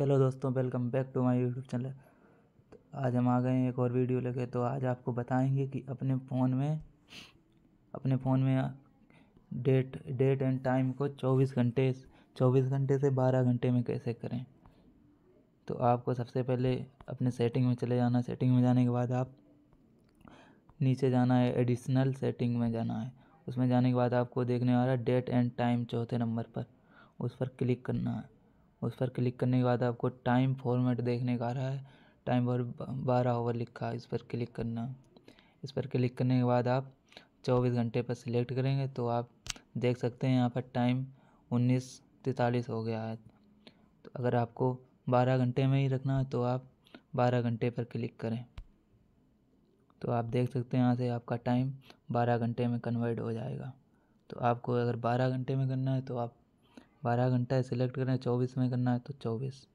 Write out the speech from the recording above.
hello दोस्तों welcome back to my YouTube channel तो आज हम आ गए हैं एक और वीडियो लेके तो आज आपको बताएंगे कि अपने फ़ोन में अपने फ़ोन में डेट डेट एंड टाइम को 24 घंटे 24 घंटे से 12 घंटे में कैसे करें तो आपको सबसे पहले अपने सेटिंग में चले जाना सेटिंग में जाने के बाद आप नीचे जाना है एडिशनल सेटिंग में जाना है उसमें जाने के बाद आपको देखने वाला डेट एंड टाइम चौथे नंबर पर उस पर क्लिक करना है उस पर क्लिक करने के बाद आपको टाइम फॉर्मेट देखने का आ रहा है टाइम और बारह ओवर लिखा है इस पर क्लिक करना इस पर क्लिक करने के बाद आप चौबीस घंटे पर सिलेक्ट करेंगे तो आप देख सकते हैं यहाँ पर टाइम उन्नीस तैतालीस हो गया है तो अगर आपको बारह घंटे में ही रखना है तो आप बारह घंटे पर क्लिक करें तो आप देख सकते हैं यहाँ से आपका टाइम बारह घंटे में कन्वर्ट हो जाएगा तो आपको अगर बारह घंटे में करना है तो आप बारह घंटा है सिलेक्ट करना है चौबीस में करना है तो चौबीस